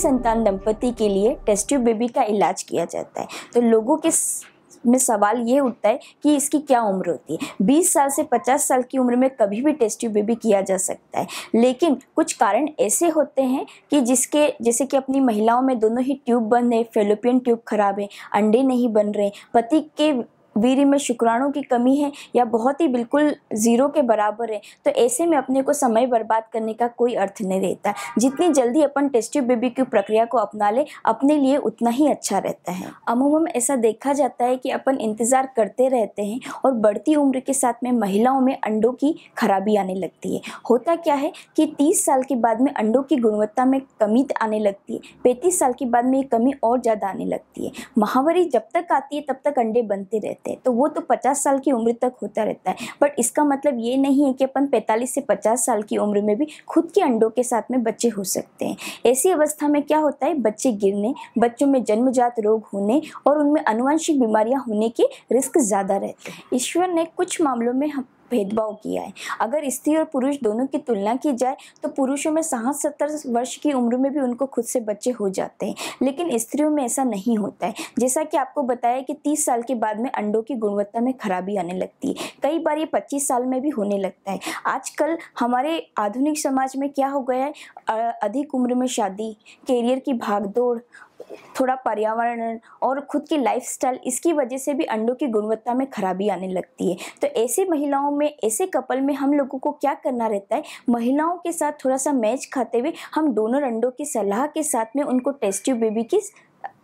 संतान दंपति के लिए टेस्ट बेबी का इलाज किया जाता है तो लोगों के में सवाल ये उठता है कि इसकी क्या उम्र होती है 20 साल से 50 साल की उम्र में कभी भी टेस्ट बेबी किया जा सकता है लेकिन कुछ कारण ऐसे होते हैं कि जिसके जैसे कि अपनी महिलाओं में दोनों ही ट्यूब बंद है फेलोपियन ट्यूब खराब है अंडे नहीं बन रहे पति के वीर्य में शुक्राणु की कमी है या बहुत ही बिल्कुल ज़ीरो के बराबर है तो ऐसे में अपने को समय बर्बाद करने का कोई अर्थ नहीं रहता जितनी जल्दी अपन टेस्टिव बेबी की प्रक्रिया को अपना ले अपने लिए उतना ही अच्छा रहता है अमूमन ऐसा देखा जाता है कि अपन इंतज़ार करते रहते हैं और बढ़ती उम्र के साथ में महिलाओं में अंडों की खराबी आने लगती है होता क्या है कि तीस साल के बाद में अंडों की गुणवत्ता में कमी आने लगती है पैंतीस साल के बाद में ये कमी और ज़्यादा आने लगती है महावरी जब तक आती है तब तक अंडे बनते रहते रहते हैं तो वो तो पचास साल की उम्र तक होता रहता है बट इसका मतलब ये नहीं है कि अपन पैंतालीस से पचास साल की उम्र में भी खुद के अंडों के साथ में बच्चे हो सकते हैं ऐसी अवस्था में क्या होता है बच्चे गिरने बच्चों में जन्मजात रोग होने और उनमें अनुवांशिक बीमारियाँ होने के रिस्क ज़्यादा रहते हैं ईश्वर ने कुछ मामलों में हम भेदभाव किया है अगर स्त्री और पुरुष दोनों की तुलना की जाए तो पुरुषों में साठ सत्तर वर्ष की उम्र में भी उनको खुद से बच्चे हो जाते हैं लेकिन स्त्रियों में ऐसा नहीं होता है जैसा कि आपको बताया कि तीस साल के बाद में अंडों की गुणवत्ता में खराबी आने लगती है कई बार ये पच्चीस साल में भी होने लगता है आजकल हमारे आधुनिक समाज में क्या हो गया है अधिक उम्र में शादी करियर की भागदौड़ थोड़ा पर्यावरण और खुद की लाइफस्टाइल इसकी वजह से भी अंडों की गुणवत्ता में खराबी आने लगती है तो ऐसी महिलाओं में ऐसे कपल में हम लोगों को क्या करना रहता है महिलाओं के साथ थोड़ा सा मैच खाते हुए हम डोनर अंडों की सलाह के साथ में उनको टेस्ट्यू बेबी की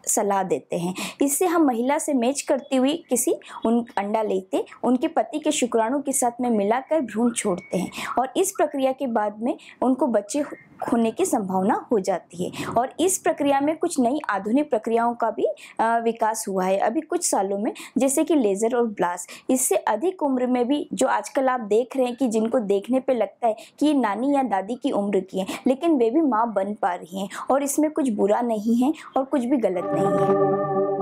सलाह देते हैं इससे हम महिला से मैच करती हुई किसी उन अंडा लेते उनके पति के शुक्राणु के साथ में मिलाकर भ्रूण छोड़ते हैं और इस प्रक्रिया के बाद में उनको बच्चे होने की संभावना हो जाती है और इस प्रक्रिया में कुछ नई आधुनिक प्रक्रियाओं का भी विकास हुआ है अभी कुछ सालों में जैसे कि लेज़र और ब्लास्ट इससे अधिक उम्र में भी जो आजकल आप देख रहे हैं कि जिनको देखने पे लगता है कि ये नानी या दादी की उम्र की है लेकिन वे भी माँ बन पा रही हैं और इसमें कुछ बुरा नहीं है और कुछ भी गलत नहीं है